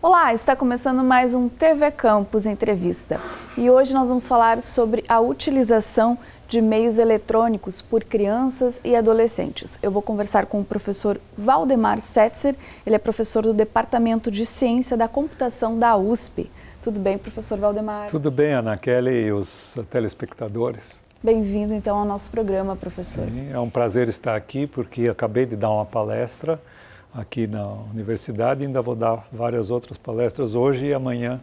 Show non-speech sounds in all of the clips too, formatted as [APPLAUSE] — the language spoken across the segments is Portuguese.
Olá, está começando mais um TV Campus Entrevista. E hoje nós vamos falar sobre a utilização de meios eletrônicos por crianças e adolescentes. Eu vou conversar com o professor Valdemar Setzer, ele é professor do Departamento de Ciência da Computação da USP. Tudo bem, professor Valdemar? Tudo bem, Ana Kelly e os telespectadores. Bem-vindo então ao nosso programa, professor. Sim, é um prazer estar aqui porque acabei de dar uma palestra aqui na universidade e ainda vou dar várias outras palestras hoje e amanhã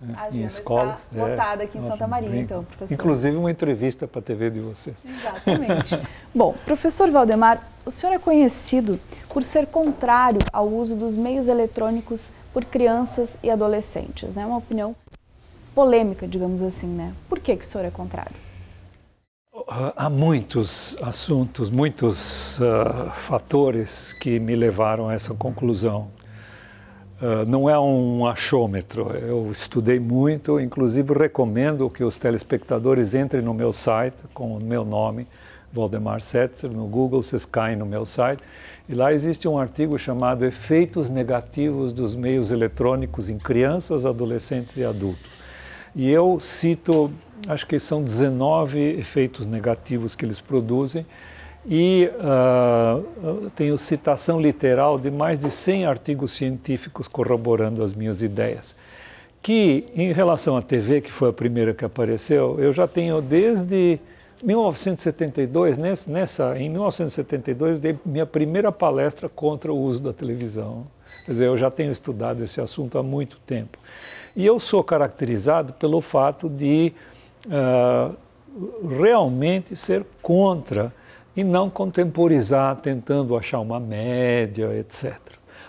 né, a em escola. Está é, lotada é, aqui em Santa Maria, bem, então, professor. Inclusive uma entrevista para a TV de vocês. Exatamente. [LAUGHS] Bom, professor Valdemar, o senhor é conhecido por ser contrário ao uso dos meios eletrônicos por crianças e adolescentes, né? Uma opinião polêmica, digamos assim, né? Por que, que o senhor é contrário? Há muitos assuntos, muitos uh, fatores que me levaram a essa conclusão. Uh, não é um achômetro. Eu estudei muito, inclusive recomendo que os telespectadores entrem no meu site com o meu nome, Valdemar Setzer, no Google, vocês caem no meu site. E lá existe um artigo chamado Efeitos Negativos dos Meios Eletrônicos em Crianças, Adolescentes e Adultos. E eu cito acho que são 19 efeitos negativos que eles produzem e uh, tenho citação literal de mais de 100 artigos científicos corroborando as minhas ideias. Que, em relação à TV, que foi a primeira que apareceu, eu já tenho desde 1972, nessa, em 1972, dei minha primeira palestra contra o uso da televisão. Quer dizer, eu já tenho estudado esse assunto há muito tempo. E eu sou caracterizado pelo fato de ah, realmente ser contra e não contemporizar tentando achar uma média, etc.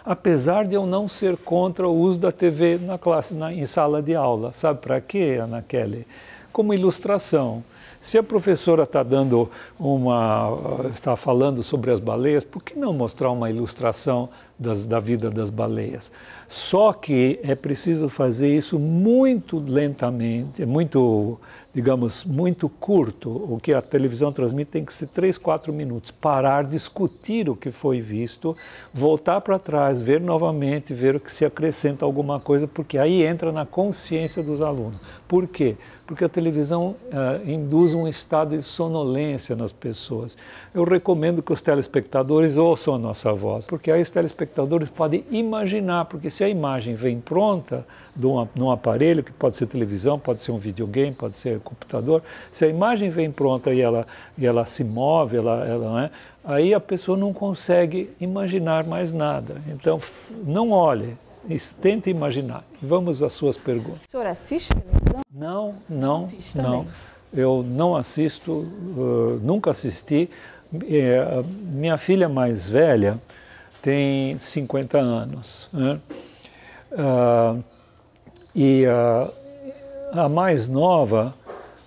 Apesar de eu não ser contra o uso da TV na classe, na, em sala de aula, sabe para quê, Ana Kelly? Como ilustração. Se a professora está dando uma, está falando sobre as baleias, por que não mostrar uma ilustração das, da vida das baleias? Só que é preciso fazer isso muito lentamente, muito digamos, muito curto, o que a televisão transmite tem que ser 3, 4 minutos. Parar, discutir o que foi visto, voltar para trás, ver novamente, ver o que se acrescenta alguma coisa, porque aí entra na consciência dos alunos. Por quê? Porque a televisão uh, induz um estado de sonolência nas pessoas. Eu recomendo que os telespectadores ouçam a nossa voz, porque aí os telespectadores podem imaginar, porque se a imagem vem pronta, num aparelho, que pode ser televisão, pode ser um videogame, pode ser computador, se a imagem vem pronta e ela, e ela se move, ela, ela né, aí a pessoa não consegue imaginar mais nada. Então, não olhe, isso, tenta imaginar. Vamos às suas perguntas. O senhor assiste televisão? Não, não, assiste não. Eu não assisto, uh, nunca assisti. É, minha filha mais velha tem 50 anos. Né? Uh, e a mais nova,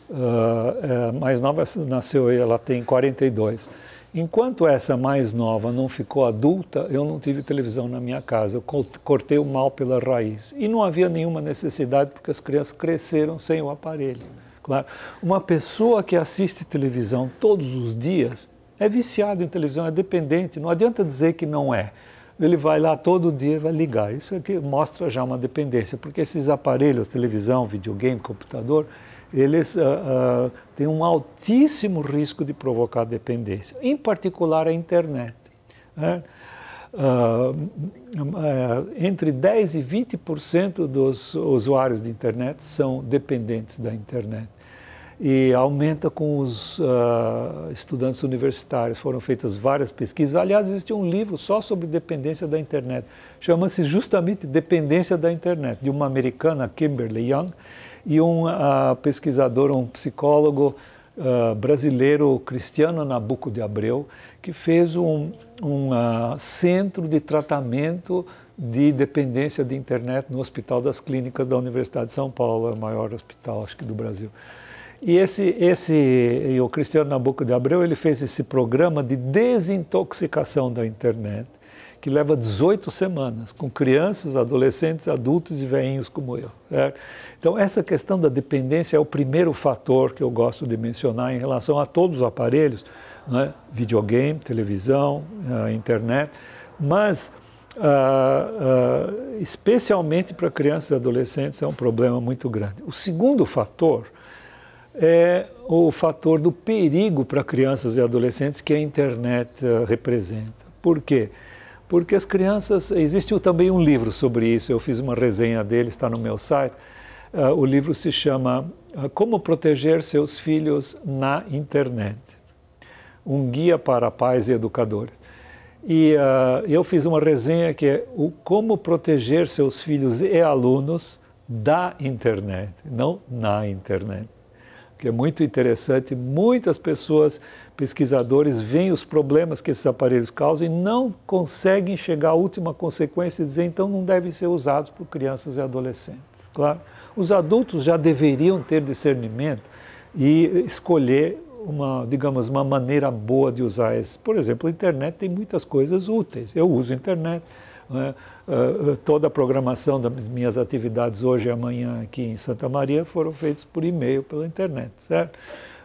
uh, mais nova nasceu, ela tem 42. Enquanto essa mais nova não ficou adulta, eu não tive televisão na minha casa. Eu cortei o mal pela raiz. E não havia nenhuma necessidade, porque as crianças cresceram sem o aparelho. Claro, uma pessoa que assiste televisão todos os dias é viciado em televisão, é dependente. Não adianta dizer que não é ele vai lá todo dia vai ligar. Isso aqui é mostra já uma dependência, porque esses aparelhos, televisão, videogame, computador, eles uh, uh, têm um altíssimo risco de provocar dependência, em particular a internet. Né? Uh, entre 10 e 20% dos usuários de internet são dependentes da internet e aumenta com os uh, estudantes universitários. Foram feitas várias pesquisas. Aliás, existe um livro só sobre dependência da internet. Chama-se justamente Dependência da Internet, de uma americana, Kimberly Young, e um uh, pesquisador, um psicólogo uh, brasileiro, Cristiano Nabuco de Abreu, que fez um, um centro de tratamento de dependência de internet no Hospital das Clínicas da Universidade de São Paulo, é o maior hospital, acho que, do Brasil. E esse, esse e o Cristiano Nabuco de Abreu, ele fez esse programa de desintoxicação da internet, que leva 18 semanas, com crianças, adolescentes, adultos e veinhos como eu. Certo? Então, essa questão da dependência é o primeiro fator que eu gosto de mencionar em relação a todos os aparelhos, né? videogame, televisão, internet, mas Uh, uh, especialmente para crianças e adolescentes, é um problema muito grande. O segundo fator é o fator do perigo para crianças e adolescentes que a internet eh, representa. Por quê? Porque as crianças. Existe também um livro sobre isso, eu fiz uma resenha dele, está no meu site. Uh, o livro se chama eh, Como Proteger Seus Filhos na Internet um guia para pais e educadores. E uh, eu fiz uma resenha que é o como proteger seus filhos e alunos da internet, não na internet que é muito interessante. Muitas pessoas, pesquisadores, veem os problemas que esses aparelhos causam e não conseguem chegar à última consequência e dizer então não devem ser usados por crianças e adolescentes. Claro, os adultos já deveriam ter discernimento e escolher uma, digamos, uma maneira boa de usar esse. Por exemplo, a internet tem muitas coisas úteis. Eu uso a internet. Né? Ah, ah, toda a programação das minhas atividades hoje e amanhã aqui em Santa Maria foram feitas por e-mail, pela internet, certo?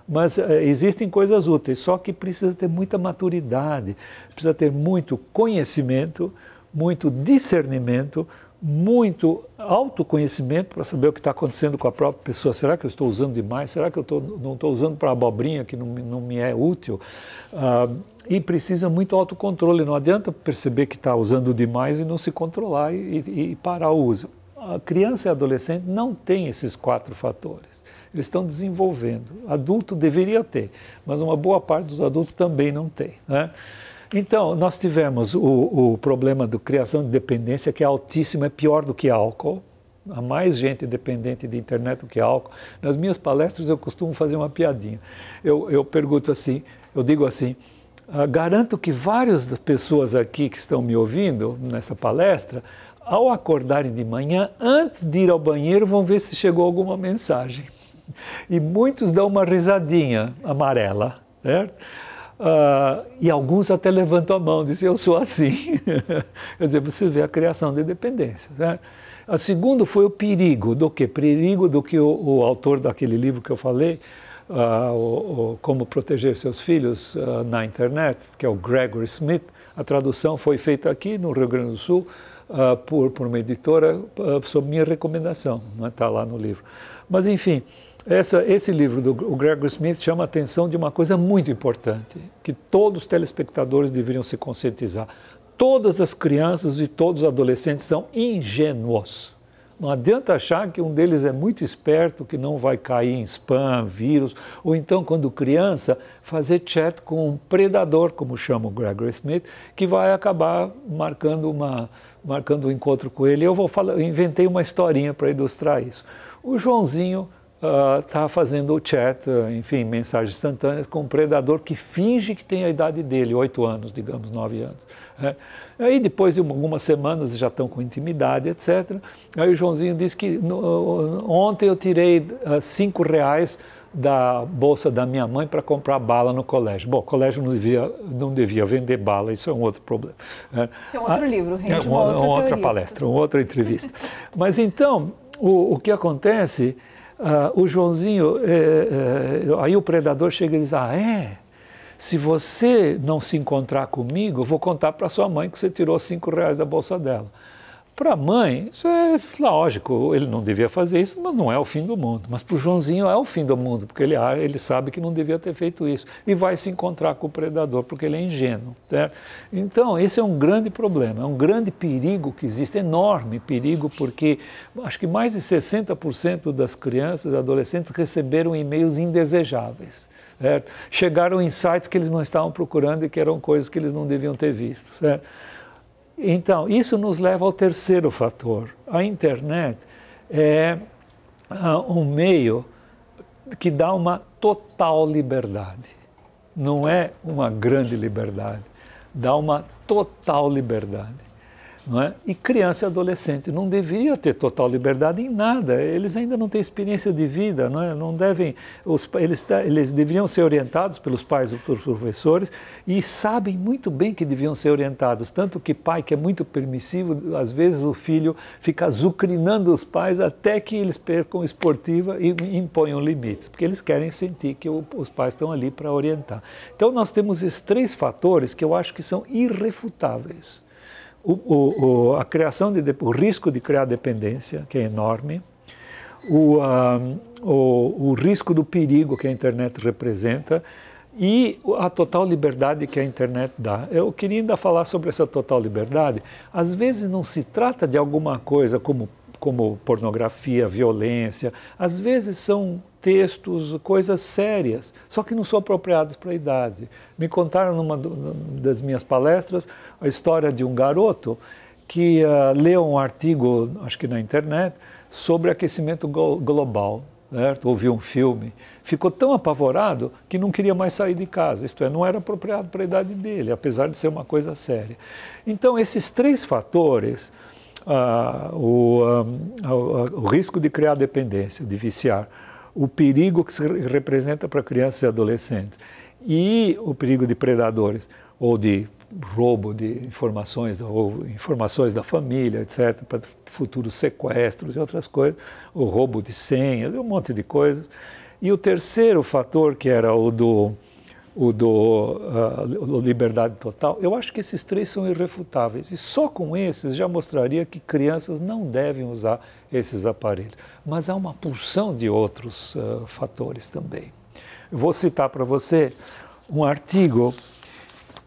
Mas uh, existem coisas úteis, só que precisa ter muita maturidade, precisa ter muito conhecimento, muito discernimento, muito autoconhecimento para saber o que está acontecendo com a própria pessoa. Será que eu estou usando demais? Será que eu tô, não estou usando para abobrinha que não, não me é útil? Ah, e precisa muito autocontrole. Não adianta perceber que está usando demais e não se controlar e, e, e parar o uso. A criança e adolescente não tem esses quatro fatores. Eles estão desenvolvendo. Adulto deveria ter, mas uma boa parte dos adultos também não tem. Né? Então, nós tivemos o, o problema da criação de dependência, que é altíssimo, é pior do que álcool. Há mais gente dependente de internet do que álcool. Nas minhas palestras eu costumo fazer uma piadinha. Eu, eu pergunto assim, eu digo assim, ah, garanto que várias das pessoas aqui que estão me ouvindo nessa palestra, ao acordarem de manhã, antes de ir ao banheiro, vão ver se chegou alguma mensagem. E muitos dão uma risadinha amarela, certo? Uh, e alguns até levantam a mão, dizem, eu sou assim. [LAUGHS] Quer dizer, você vê a criação da independência. Né? A segunda foi o perigo do que? Perigo do que o, o autor daquele livro que eu falei, uh, o, o Como Proteger Seus Filhos uh, na Internet, que é o Gregory Smith. A tradução foi feita aqui no Rio Grande do Sul por, por uma editora, sob minha recomendação, está né? lá no livro. Mas, enfim, essa, esse livro do Gregory Smith chama a atenção de uma coisa muito importante, que todos os telespectadores deveriam se conscientizar. Todas as crianças e todos os adolescentes são ingênuos. Não adianta achar que um deles é muito esperto, que não vai cair em spam, vírus, ou então, quando criança, fazer chat com um predador, como chama o Gregory Smith, que vai acabar marcando, uma, marcando um encontro com ele. Eu vou falar, eu inventei uma historinha para ilustrar isso. O Joãozinho está ah, uh, fazendo o chat, ah, enfim, mensagens instantâneas com um predador que finge que tem a idade dele, oito anos, digamos, nove anos. É. Aí depois de algumas semanas já estão com intimidade, etc. Aí o Joãozinho disse que no, ah, ontem eu tirei uh, cinco reais da bolsa da minha mãe para comprar bala no colégio. Bom, o colégio não devia, não devia vender bala, isso é um outro problema. Né? Isso é um outro ah, livro, rende é uma, uma outra, outra palestra, uma outra entrevista. Mas então, o, o que acontece Uh, o Joãozinho, é, é, aí o predador chega e diz: Ah, é? Se você não se encontrar comigo, eu vou contar para sua mãe que você tirou cinco reais da bolsa dela. Para a mãe, isso é lógico, ele não devia fazer isso, mas não é o fim do mundo. Mas para o Joãozinho é o fim do mundo, porque ele, ah, ele sabe que não devia ter feito isso. E vai se encontrar com o predador, porque ele é ingênuo. Certo? Então, esse é um grande problema, é um grande perigo que existe, enorme perigo, porque acho que mais de 60% das crianças e adolescentes receberam e-mails indesejáveis. Certo? Chegaram em sites que eles não estavam procurando e que eram coisas que eles não deviam ter visto. Certo? Então, isso nos leva ao terceiro fator. A internet é ah, um meio que dá uma total liberdade. Não é uma grande liberdade, dá uma total liberdade. Não é? E criança e adolescente não devia ter total liberdade em nada. Eles ainda não têm experiência de vida, não, é? não devem. Os, eles, eles deveriam ser orientados pelos pais ou pelos professores e sabem muito bem que deviam ser orientados. Tanto que pai que é muito permissivo, às vezes o filho fica azucrinando os pais até que eles percam esportiva e imponham limites, porque eles querem sentir que o, os pais estão ali para orientar. Então nós temos esses três fatores que eu acho que são irrefutáveis o, o, o, a criação de, o risco de criar dependência, que é enorme, o, o, o risco do perigo que a internet representa e a total liberdade que a internet dá. Eu queria ainda falar sobre essa total liberdade. Às vezes não se trata de alguma coisa como como pornografia, violência, às vezes são textos, coisas sérias, só que não são apropriados para a idade. Me contaram numa das minhas palestras a história de um garoto que uh, leu um artigo, acho que na internet, sobre aquecimento global. Certo? Ouviu um filme, ficou tão apavorado que não queria mais sair de casa, isto é, não era apropriado para a idade dele, apesar de ser uma coisa séria. Então, esses três fatores, ah, ah, o, ah, o, risco de criar dependência, de viciar, o perigo que se representa para crianças e adolescentes e o perigo de predadores ou de roubo de informações ou informações da família, etc, para futuros sequestros e outras coisas, o roubo de senhas, um monte de coisas. E o terceiro fator que era o do o do uh, Liberdade Total, eu acho que esses três são irrefutáveis. E só com esses já mostraria que crianças não devem usar esses aparelhos. Mas há uma porção de outros uh, fatores também. Eu vou citar para você um artigo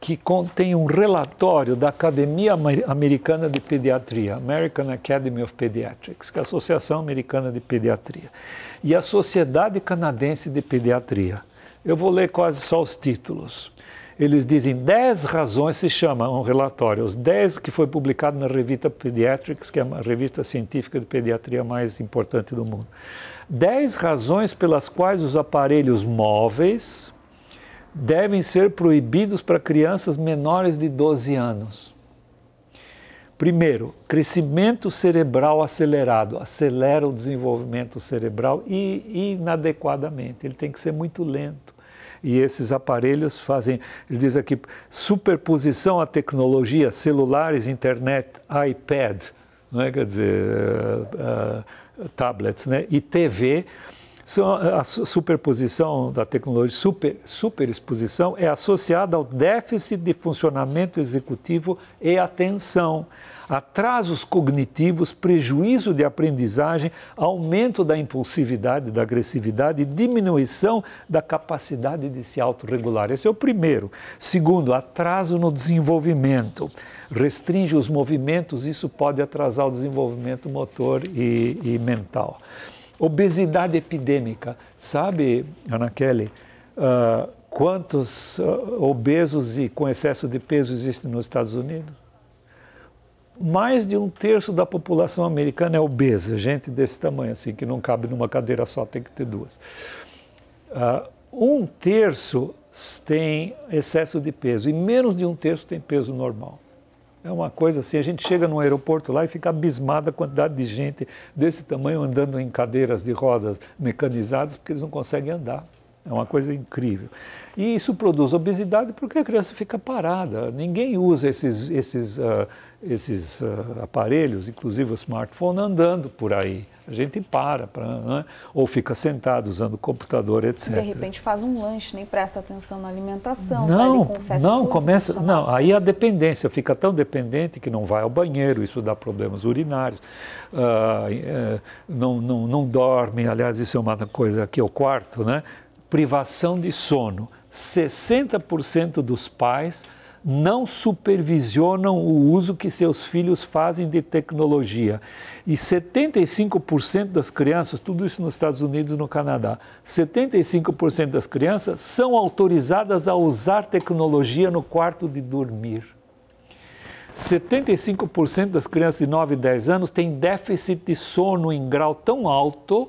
que contém um relatório da Academia Americana de Pediatria, American Academy of Pediatrics, que é a Associação Americana de Pediatria, e a Sociedade Canadense de Pediatria eu vou ler quase só os títulos. Eles dizem 10 razões, se chama um relatório, os 10 que foi publicado na revista Pediatrics, que é a revista científica de pediatria mais importante do mundo. 10 razões pelas quais os aparelhos móveis devem ser proibidos para crianças menores de 12 anos. Primeiro, crescimento cerebral acelerado, acelera o desenvolvimento cerebral e inadequadamente, ele tem que ser muito lento e esses aparelhos fazem, ele diz aqui, superposição à tecnologia, celulares, internet, iPad, não é? quer dizer, uh, uh, tablets né? e TV, são a superposição da tecnologia, super, superexposição, é associada ao déficit de funcionamento executivo e atenção atrasos cognitivos, prejuízo de aprendizagem, aumento da impulsividade, da agressividade e diminuição da capacidade de se autorregular. Esse é o primeiro. Segundo, atraso no desenvolvimento. Restringe os movimentos, isso pode atrasar o desenvolvimento motor e, e mental. Obesidade epidêmica. Sabe, Ana Kelly, uh, quantos uh, obesos e com excesso de peso existem nos Estados Unidos? mais de um terço da população americana é obesa, gente desse tamanho, assim, que não cabe numa cadeira só, tem que ter duas. Uh, um terço tem excesso de peso e menos de um terço tem peso normal. É uma coisa assim, a gente chega num aeroporto lá e fica abismada a quantidade de gente desse tamanho andando em cadeiras de rodas mecanizadas porque eles não conseguem andar. É uma coisa incrível. E isso produz obesidade porque a criança fica parada. Ninguém usa esses, esses uh, esses uh, aparelhos, inclusive o smartphone, andando por aí. A gente para, pra, né? ou fica sentado usando o computador, etc. De repente faz um lanche, nem presta atenção na alimentação. Não, tá não food, começa, não. Aí a dependência fica tão dependente que não vai ao banheiro, isso dá problemas urinários, uh, não, não, não dorme. Aliás, isso é uma coisa que é o quarto, né? Privação de sono. 60% dos pais não supervisionam o uso que seus filhos fazem de tecnologia. E 75% das crianças, tudo isso nos Estados Unidos e no Canadá, 75% das crianças são autorizadas a usar tecnologia no quarto de dormir. 75% das crianças de 9 e 10 anos têm déficit de sono em grau tão alto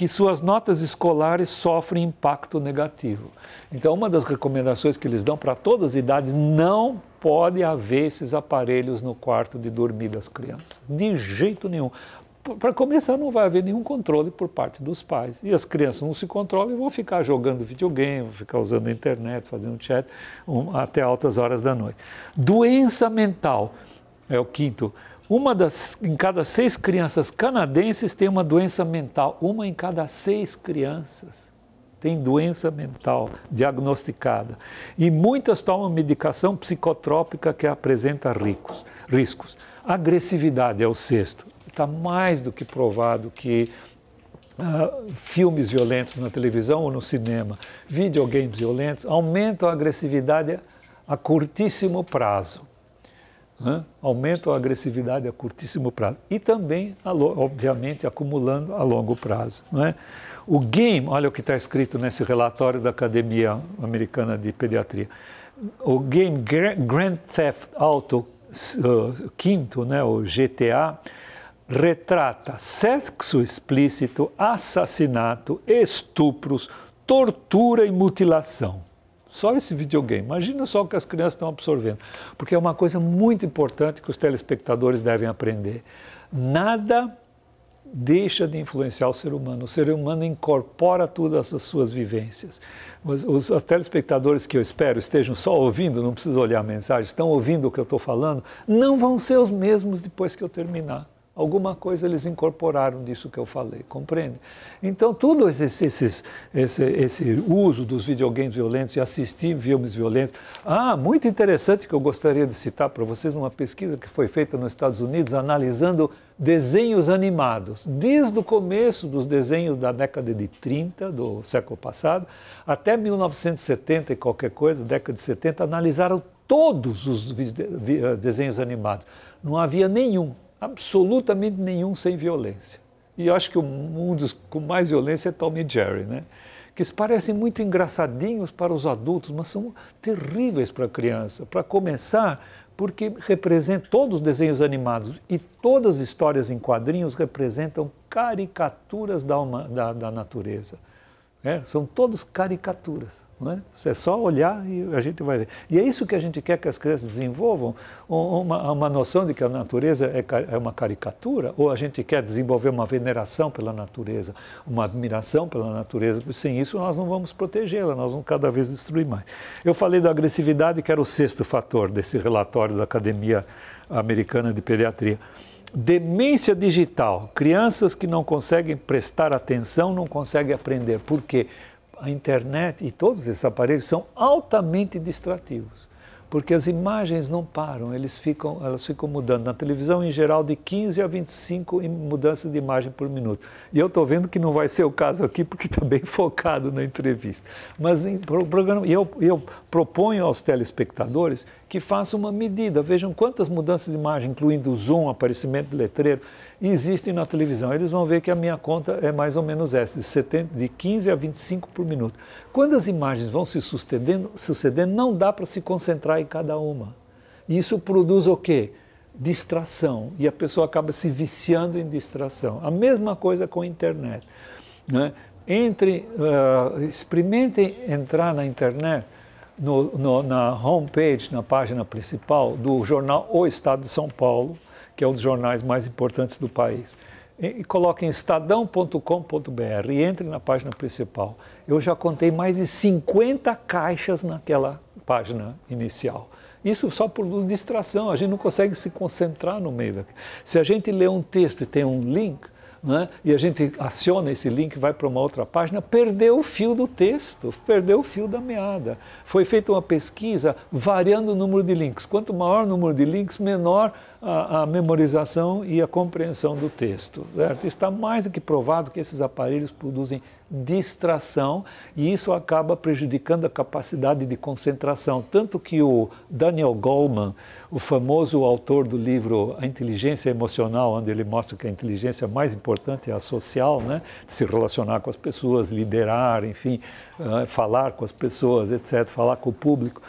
que suas notas escolares sofrem impacto negativo. Então, uma das recomendações que eles dão para todas as idades, não pode haver esses aparelhos no quarto de dormir das crianças, de jeito nenhum. Para começar, não vai haver nenhum controle por parte dos pais. E as crianças não se controlam e vão ficar jogando videogame, vão ficar usando a internet, fazendo chat um, até altas horas da noite. Doença mental é o quinto. Uma das, em cada seis crianças canadenses tem uma doença mental. Uma em cada seis crianças tem doença mental diagnosticada. E muitas tomam medicação psicotrópica que apresenta ricos, riscos. Agressividade é o sexto. Está mais do que provado que uh, filmes violentos na televisão ou no cinema, videogames violentos, aumentam a agressividade a curtíssimo prazo né? aumentam a agressividade a curtíssimo prazo e também, obviamente, acumulando a longo prazo. Né? O game, olha o que está escrito nesse relatório da Academia Americana de Pediatria. O game Grand Theft Auto V, quinto, né, o GTA, retrata sexo explícito, assassinato, estupros, tortura e mutilação. Só esse videogame. Imagina só o que as crianças estão absorvendo. Porque é uma coisa muito importante que os telespectadores devem aprender. Nada deixa de influenciar o ser humano. O ser humano incorpora tudo as suas vivências. Mas os, os, telespectadores que eu espero estejam só ouvindo, não precisam olhar a mensagem, estão ouvindo o que eu estou falando, não vão ser os mesmos depois que eu terminar. Alguma coisa eles incorporaram disso que eu falei, compreende? Então, todo esse, esse, esse, esse uso dos videogames violentos e assistir filmes violentos. Ah, muito interessante que eu gostaria de citar para vocês uma pesquisa que foi feita nos Estados Unidos analisando desenhos animados. Desde o começo dos desenhos da década de 30 do século passado até 1970 e qualquer coisa, década de 70, analisaram todos os eh, desenhos animados. Não havia nenhum absolutamente nenhum sem violência. E eu acho que um dos com mais violência é Tom e Jerry, né? Que parecem muito engraçadinhos para os adultos, mas são terríveis para a criança. Para começar, porque representam todos os desenhos animados e todas as histórias em quadrinhos representam caricaturas da, uma, da, da natureza. É, são todos caricaturas. Não é? é só olhar e a gente vai ver. E é isso que a gente quer que as crianças desenvolvam: uma, uma noção de que a natureza é, é uma caricatura, ou a gente quer desenvolver uma veneração pela natureza, uma admiração pela natureza, porque sem isso nós não vamos protegê-la, nós vamos cada vez destruir mais. Eu falei da agressividade, que era o sexto fator desse relatório da Academia Americana de Pediatria. Demência digital. Crianças que não conseguem prestar atenção, não conseguem aprender. Por quê? A internet e todos esses aparelhos são altamente distrativos porque as imagens não param, eles ficam, elas ficam mudando. Na televisão, em geral, de 15 a 25 mudanças de imagem por minuto. E eu estou vendo que não vai ser o caso aqui, porque está bem [LAUGHS] focado na entrevista. Mas em pro programa, eu, eu proponho aos telespectadores que façam uma medida, vejam quantas mudanças de imagem, incluindo zoom, aparecimento de letreiro, existem na televisão. Eles vão ver que a minha conta é mais ou menos essa, de, 70, de 15 a 25 por minuto. Quando as imagens vão se sucedendo, sucedendo não dá para se concentrar em cada uma. Isso produz o quê? Distração. E a pessoa acaba se viciando em distração. A mesma coisa com a internet. Né? Entre, uh, experimentem entrar na internet, no, no, na homepage, na página principal do jornal O Estado de São Paulo, que é um dos jornais mais importantes do país. E, coloque em estadão.com.br e entre na página principal. Eu já contei mais de 50 caixas naquela página inicial. Isso só produz distração, a gente não consegue se concentrar no meio daqui. Se a gente lê um texto e tem um link, né? e a gente aciona esse link, vai para uma outra página, perdeu o fio do texto, perdeu o fio da meada. Foi feita uma pesquisa variando o número de links. Quanto maior o número de links, menor a, a memorização e a compreensão do texto. Certo? Está mais do que provado que esses aparelhos produzem distração e isso acaba prejudicando a capacidade de concentração. Tanto que o Daniel Goleman, o famoso autor do livro A Inteligência Emocional, onde ele mostra que a inteligência é mais importante é a social, né? De se relacionar com as pessoas, liderar, enfim, eh, falar com as pessoas, etc., falar com o público.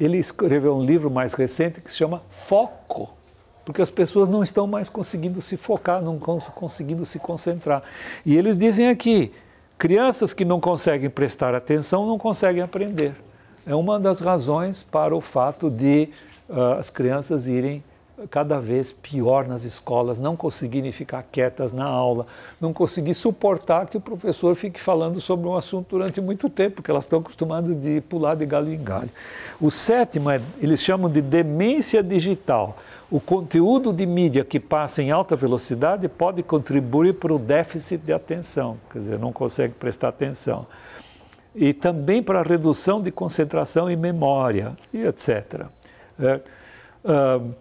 Ele escreveu um livro mais recente que se chama Foco porque as pessoas não estão mais conseguindo se focar, não estão conseguindo se concentrar. E eles dizem aqui: Crianças que não conseguem prestar atenção não conseguem aprender. É uma das razões para o fato de uh, as crianças irem cada vez pior nas escolas, não conseguirem ficar quietas na aula, não conseguir suportar que o professor fique falando sobre um assunto durante muito tempo, porque elas estão acostumadas de pular de galho em galho. O sétimo é, eles chamam de demência digital. O conteúdo de mídia que passa em alta velocidade pode contribuir para o déficit de atenção, quer dizer, não consegue prestar atenção. E também para a redução de concentração e memória, e etc. É, uh,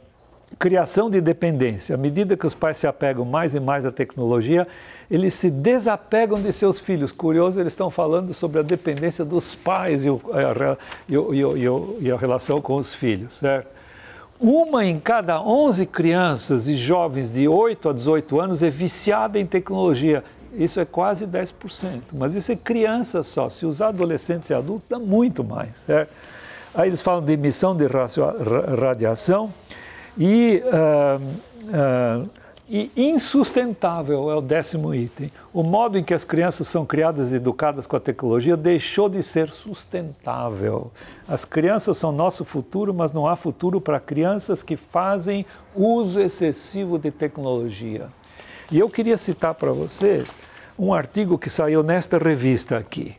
criação de dependência. À medida que os pais se apegam mais e mais à tecnologia, eles se desapegam de seus filhos. Curioso, eles estão falando sobre a dependência dos pais e, o, e, o, e, a relação com os filhos, certo? Uma em cada 11 crianças e jovens de 8 a 18 anos é viciada em tecnologia. Isso é quase 10%, mas isso é criança só. Se usar adolescentes e adultos, dá muito mais, certo? Aí eles falam de emissão de radiação, e, uh, uh, e insustentável é o décimo item. O modo em que as crianças são criadas e educadas com a tecnologia deixou de ser sustentável. As crianças são nosso futuro, mas não há futuro para crianças que fazem uso excessivo de tecnologia. E eu queria citar para vocês um artigo que saiu nesta revista aqui,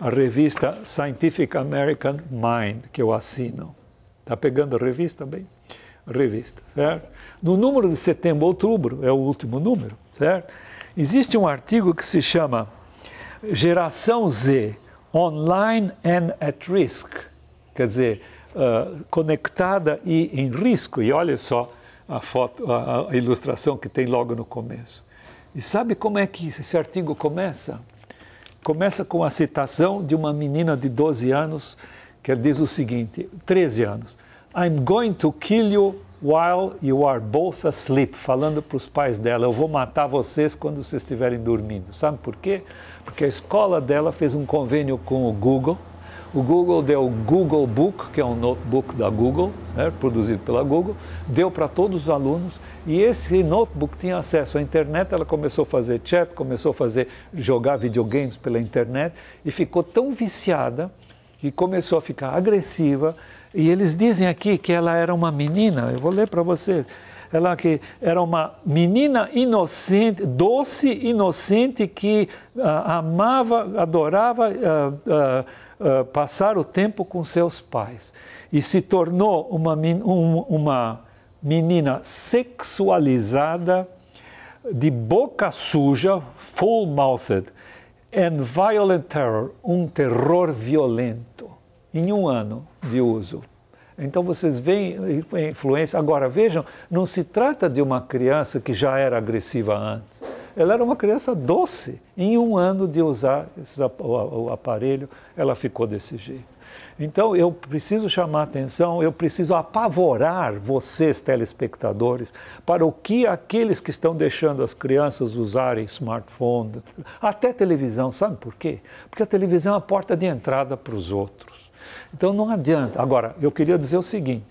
a revista Scientific American Mind, que eu assino. Está pegando a revista bem? revista, certo? No número de setembro, outubro, é o último número, certo? Existe um artigo que se chama Geração Z, Online and at Risk, quer dizer, uh, conectada e em risco. E olha só a foto, a, a ilustração que tem logo no começo. E sabe como é que esse artigo começa? Começa com a citação de uma menina de 12 anos que diz o seguinte, 13 anos. I'm going to kill you while you are both asleep, falando para os pais dela, eu vou matar vocês quando vocês estiverem dormindo. Sabe por quê? Porque a escola dela fez um convênio com o Google. O Google deu o Google Book, que é um notebook da Google, né, produzido pela Google, deu para todos os alunos e esse notebook tinha acesso à internet. Ela começou a fazer chat, começou a fazer jogar videogames pela internet e ficou tão viciada que começou a ficar agressiva, e eles dizem aqui que ela era uma menina, eu vou ler para vocês. Ela que era uma menina inocente, doce, inocente, que uh, amava, adorava uh, uh, passar o tempo com seus pais. E se tornou uma, um, uma menina sexualizada, de boca suja, full-mouthed, and violent terror, um terror violento em um ano de uso. Então vocês veem a influência. Agora vejam, não se trata de uma criança que já era agressiva antes. Ela era uma criança doce. Em um ano de usar esse, o aparelho, ela ficou desse jeito. Então eu preciso chamar atenção, eu preciso apavorar vocês, telespectadores, para o que aqueles que estão deixando as crianças usarem smartphone, até televisão, sabe por quê? Porque a televisão é a porta de entrada para os outros. Então não adianta. Agora, eu queria dizer o seguinte: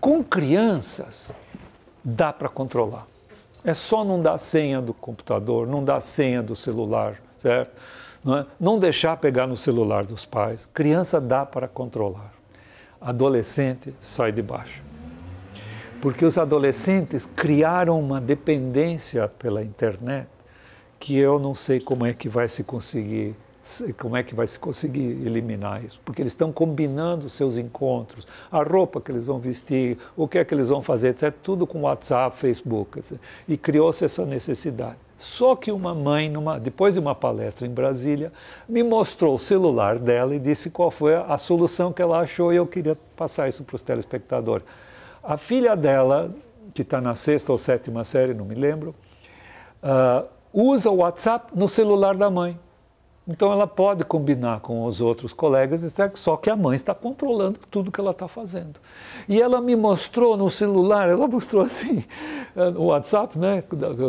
com crianças dá para controlar. É só não dar senha do computador, não dar senha do celular, certo? Não, é? não deixar pegar no celular dos pais. Criança dá para controlar. Adolescente sai de baixo. Porque os adolescentes criaram uma dependência pela internet que eu não sei como é que vai se conseguir como é que vai se conseguir eliminar isso? Porque eles estão combinando seus encontros, a roupa que eles vão vestir, o que é que eles vão fazer, etc. Tudo com WhatsApp, Facebook, etc. E criou-se essa necessidade. Só que uma mãe, numa, depois de uma palestra em Brasília, me mostrou o celular dela e disse qual foi a solução que ela achou e eu queria passar isso para os telespectadores. A filha dela, que está na sexta ou sétima série, não me lembro, uh, usa o WhatsApp no celular da mãe. Então ela pode combinar com os outros colegas, Só que a mãe está controlando tudo que ela está fazendo. E ela me mostrou no celular, ela mostrou assim, eh, o WhatsApp, né,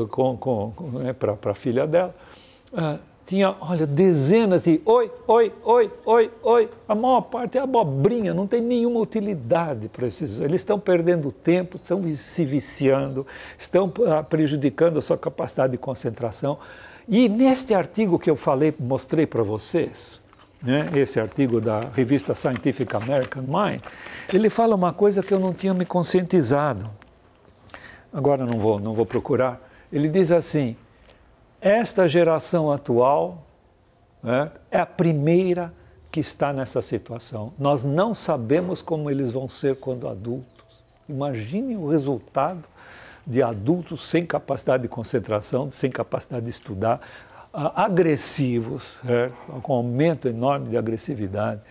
com, com, com né, para a filha dela. Uh, tinha, olha, dezenas de oi, oi, oi, oi, oi. A maior parte é abobrinha, não tem nenhuma utilidade para esses. Eles estão perdendo tempo, estão se viciando, estão ah, prejudicando a sua capacidade de concentração. E neste artigo que eu falei, mostrei para vocês, né, esse artigo da revista Scientific American Mind, ele fala uma coisa que eu não tinha me conscientizado. Agora não vou, não vou procurar. Ele diz assim: esta geração atual né, é a primeira que está nessa situação. Nós não sabemos como eles vão ser quando adultos. Imagine o resultado de adultos sem capacidade de concentração, sem capacidade de estudar, agressivos, é, com um aumento enorme de agressividade.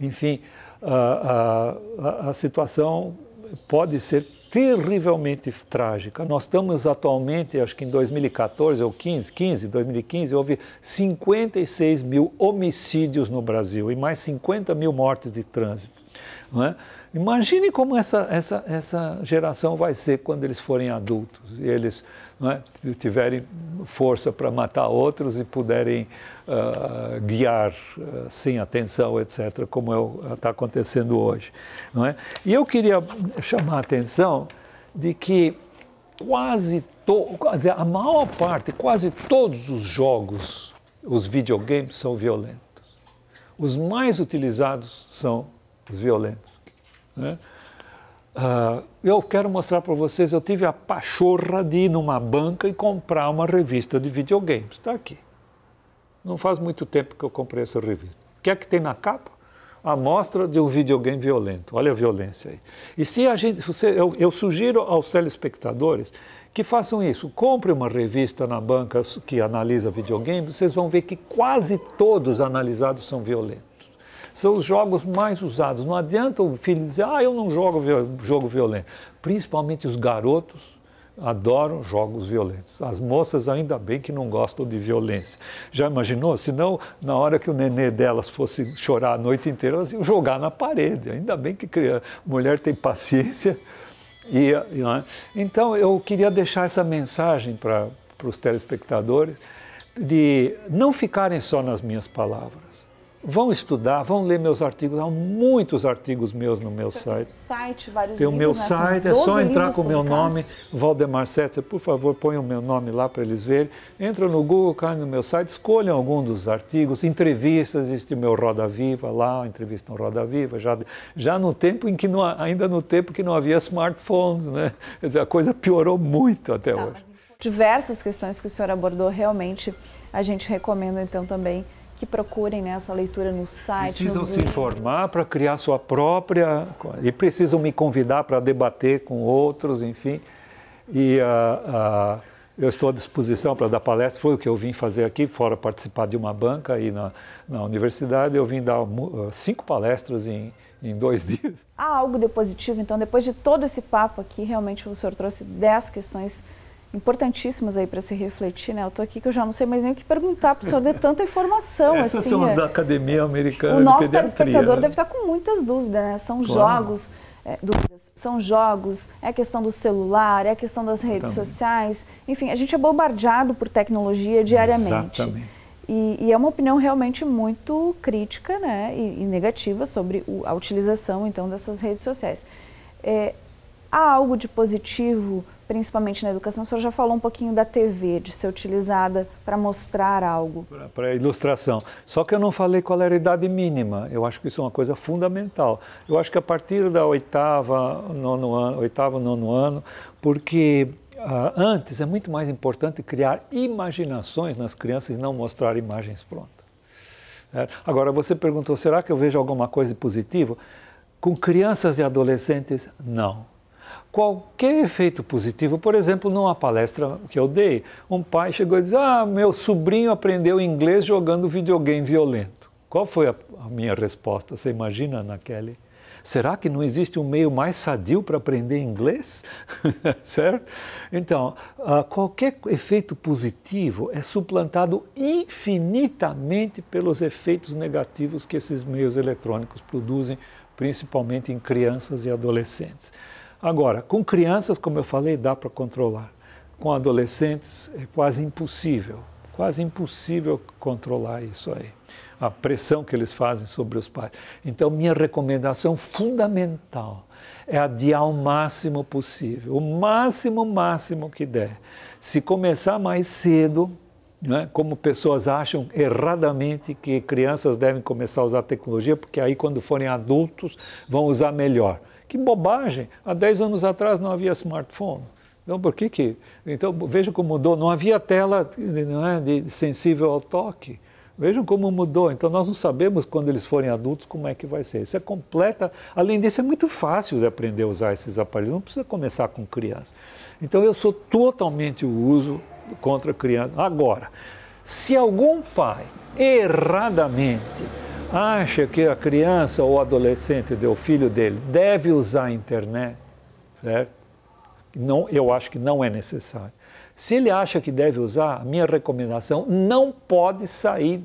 Enfim, a, a, a situação pode ser terrivelmente trágica. Nós estamos atualmente, acho que em 2014 ou 15, 15, 2015, houve 56 mil homicídios no Brasil e mais 50 mil mortes de trânsito. Não é? Imagine como essa, essa, essa geração vai ser quando eles forem adultos e eles é, tiverem força para matar outros e puderem uh, guiar uh, ah, sem atenção, etc., como está é acontecendo hoje. Não é? E eu queria chamar a atenção de que quase to, a maior parte, quase todos os jogos, os videogames são violentos. Os mais utilizados são os violentos. Né? Uh, eu quero mostrar para vocês, eu tive a pachorra de ir numa banca e comprar uma revista de videogames. Está aqui. Não faz muito tempo que eu comprei essa revista. O que é que tem na capa? A mostra de um videogame violento. Olha a violência aí. E se a gente. Você, eu, eu sugiro aos telespectadores que façam isso. Compre uma revista na banca que analisa videogames, vocês vão ver que quase todos analisados são violentos. São os jogos mais usados. Não adianta o filho dizer, ah, eu não jogo jogo violento. Principalmente os garotos adoram jogos violentos. As moças ainda bem que não gostam de violência. Já imaginou? Senão, na hora que o nenê delas fosse chorar a noite inteira, elas iam jogar na parede. Ainda bem que a mulher tem paciência. [LAUGHS] E, né? então, eu queria deixar essa mensagem para os telespectadores de não ficarem só nas minhas palavras Vão estudar, vão ler meus artigos. Há muitos artigos meus no meu site. Tem, site, vários tem livros, o meu né? site, é só entrar com o meu nome, Valdemar Setzer. Por favor, ponham o meu nome lá para eles verem. Entram no Google, caem no meu site, escolham algum dos artigos, entrevistas. Existe o meu Roda Viva lá, entrevista no Roda Viva. Já, já no tempo em que não, ainda no tempo que não havia smartphones, né? Quer dizer, a coisa piorou muito até tá, hoje. Então, diversas questões que o senhor abordou realmente a gente recomenda então também que procurem né, essa leitura no site. Precisam se informar para criar sua própria. E precisam me convidar para debater com outros, enfim. E uh, uh, eu estou à disposição para dar palestra, foi o que eu vim fazer aqui, fora participar de uma banca aí na, na universidade. Eu vim dar ah, cinco palestras em, em dois [LAUGHS] dias. Há algo de positivo, então, depois de todo esse papo aqui, realmente o senhor trouxe dez questões importantíssimas aí para se refletir, né? Eu estou aqui que eu já não sei mais nem o que perguntar para o senhor de tanta informação. Essas assim, são as é... da Academia Americana O nosso telespectador né? deve estar tá com muitas dúvidas, né? São claro. jogos, é, dúvidas, são jogos, é a questão do celular, é a questão das redes Também. sociais. Enfim, a gente é bombardeado por tecnologia diariamente. Exatamente. E, e é uma opinião realmente muito crítica né, e, e negativa sobre o, a utilização então dessas redes sociais. É, há algo de positivo principalmente na educação. O senhor já falou um pouquinho da TV, de ser utilizada para mostrar algo. Para ilustração. Só que eu não falei qual era a idade mínima. Eu acho que isso é uma coisa fundamental. Eu acho que a partir da oitava, nono ano, oitavo, nono ano, porque ah, antes é muito mais importante criar imaginações nas crianças e não mostrar imagens prontas. É. Agora, você perguntou, será que eu vejo alguma coisa de positivo? Com crianças e adolescentes, não qualquer efeito positivo. Por exemplo, numa palestra que eu dei, um pai chegou e disse: Ah, meu sobrinho aprendeu inglês jogando videogame violento. Qual foi a, a minha resposta? Você imagina, Ana Kelly? Será que não existe um meio mais sadio para aprender inglês? [LAUGHS] certo? Então, ah, qualquer efeito positivo é suplantado infinitamente pelos efeitos negativos que esses meios eletrônicos produzem, principalmente em crianças e adolescentes. Agora, com crianças, como eu falei, dá para controlar. Com adolescentes é quase impossível, quase impossível controlar isso aí. A pressão que eles fazem sobre os pais. Então, minha recomendação fundamental é adiar o máximo possível, o máximo, máximo que der. Se começar mais cedo, né, como pessoas acham erradamente que crianças devem começar a usar tecnologia, porque aí quando forem adultos vão usar melhor. Que bobagem! Há 10 anos atrás não havia smartphone. Então, por que que... Então, veja como mudou. Não havia tela não é, de, sensível ao toque. Vejam como mudou. Então, nós não sabemos quando eles forem adultos como é que vai ser. Isso é completa. Além disso, é muito fácil de aprender a usar esses aparelhos. Não precisa começar com criança. Então, eu sou totalmente o uso contra criança. Agora, se algum pai erradamente acha que a criança ou adolescente, o filho dele, deve usar a internet, certo? Não, eu acho que não é necessário. Se ele acha que deve usar, a minha recomendação não pode sair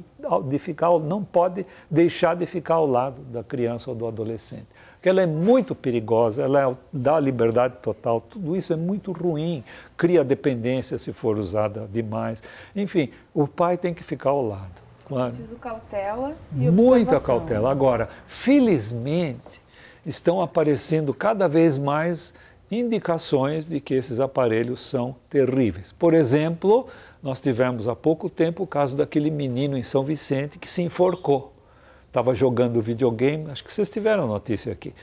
de ficar, não pode deixar de ficar ao lado da criança ou do adolescente, porque ela é muito perigosa, ela é dá liberdade total, tudo isso é muito ruim, cria dependência se for usada demais. Enfim, o pai tem que ficar ao lado. Claro. Preciso cautela e Muita cautela. Agora, felizmente, estão aparecendo cada vez mais indicações de que esses aparelhos são terríveis. Por exemplo, nós tivemos há pouco tempo o caso daquele menino em São Vicente que se enforcou. Estava jogando videogame, acho que vocês tiveram notícia aqui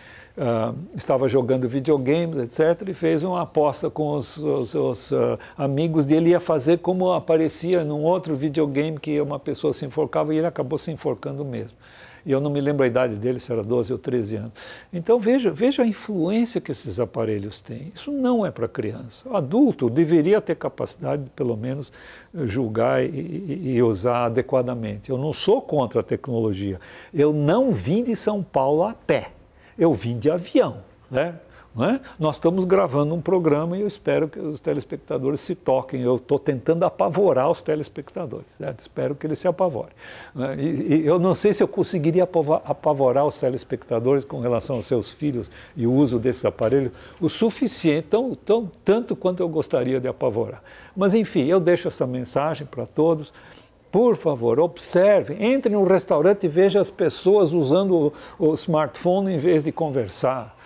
uh, estava jogando videogames, etc., e fez uma aposta com os, os, os uh, amigos dele, de ia fazer como aparecia num outro videogame que uma pessoa se enforcava e ele acabou se enforcando mesmo. E eu não me lembro a idade dele, se era 12 ou 13 anos. Então veja, veja a influência que esses aparelhos têm. Isso não é para criança. O adulto deveria ter capacidade de, pelo menos, julgar e, e, usar adequadamente. Eu não sou contra a tecnologia. Eu não vim de São Paulo a pé. Eu vim de avião, né? É? Nós estamos gravando um programa e eu espero que os telespectadores se toquem. Eu estou tentando apavorar os telespectadores. Né? Espero que eles se apavorem. É? E, e, eu não sei se eu conseguiria apavorar os telespectadores com relação aos seus filhos e o uso desse aparelho o suficiente, tão, tão, tanto quanto eu gostaria de apavorar. Mas, enfim, eu deixo essa mensagem para todos. Por favor, observe, entre num restaurante e veja as pessoas usando o, o smartphone em vez de conversar.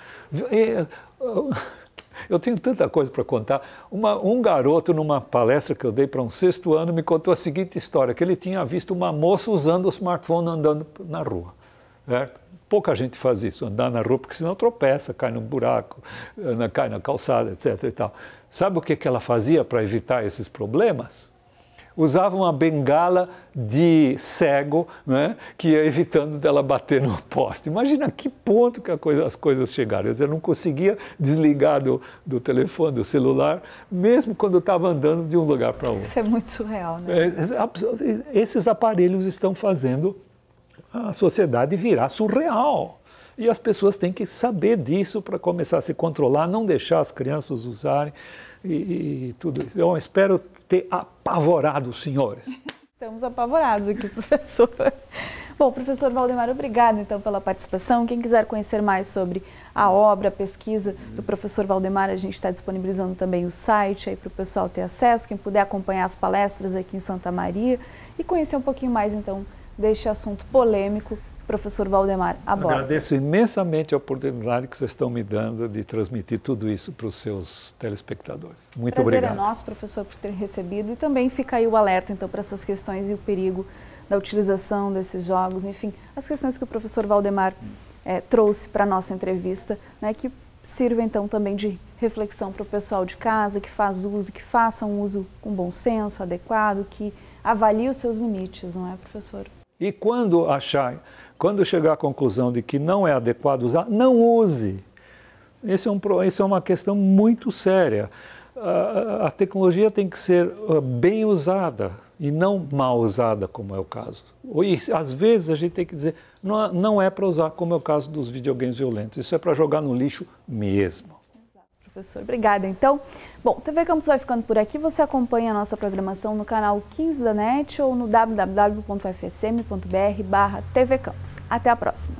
Uh, [LAUGHS] eu tenho tanta coisa para contar. Uma, um garoto, numa palestra que eu dei para um sexto ano, me contou a seguinte história: que ele tinha visto uma moça usando o smartphone andando na rua. Certo? Pouca gente faz isso, andar na rua, porque senão tropeça, cai num buraco, eh, cai na calçada, etc. E tal. Sabe o que, que ela fazia para evitar esses problemas? usava uma bengala de cego, né, que ia evitando dela bater no poste. Imagina que ponto que coisa, as coisas chegaram. Eu não conseguia desligar do, do telefone, do celular, mesmo quando estava andando de um lugar para outro. Isso é muito surreal, né? É, esses aparelhos estão fazendo a sociedade virar surreal. E as pessoas têm que saber disso para começar a se controlar, não deixar as crianças usarem e, e tudo. Eu espero ter apavorado o senhor. [LAUGHS] Estamos apavorados aqui, professor. Bom, professor Valdemar, obrigado então pela participação. Quem quiser conhecer mais sobre a obra, a pesquisa do professor Valdemar, a gente está disponibilizando também o site aí para o pessoal ter acesso. Quem puder acompanhar as palestras aqui em Santa Maria e conhecer um pouquinho mais então deste assunto polêmico professor Valdemar Aborda. Agradeço imensamente a oportunidade que vocês estão me dando de transmitir tudo isso para os seus telespectadores. Muito Prazer é obrigado. Prazer é nosso, professor, por ter recebido e também fica aí o alerta então para essas questões e o perigo da utilização desses jogos, enfim, as questões que o professor Valdemar é, trouxe para a nossa entrevista, né, que sirva então também de reflexão para o pessoal de casa que faz uso, que faça um uso com bom senso, adequado, que avalie os seus limites, não é, professor? E quando achar, quando chegar à conclusão de que não é adequado usar, não use. Esse é, um, isso é uma questão muito séria. A, a tecnologia tem que ser ah, bem usada e não mal usada, como é o caso. E, às vezes a gente tem que dizer, não, não é para usar, como é o caso dos videogames violentos. Isso é para jogar no lixo mesmo professor. Obrigada, então. Bom, TV Campus vai ficando por aqui. Você acompanha a nossa programação no canal 15 da NET ou no www.fsm.br barra TV Campus. Até a próxima.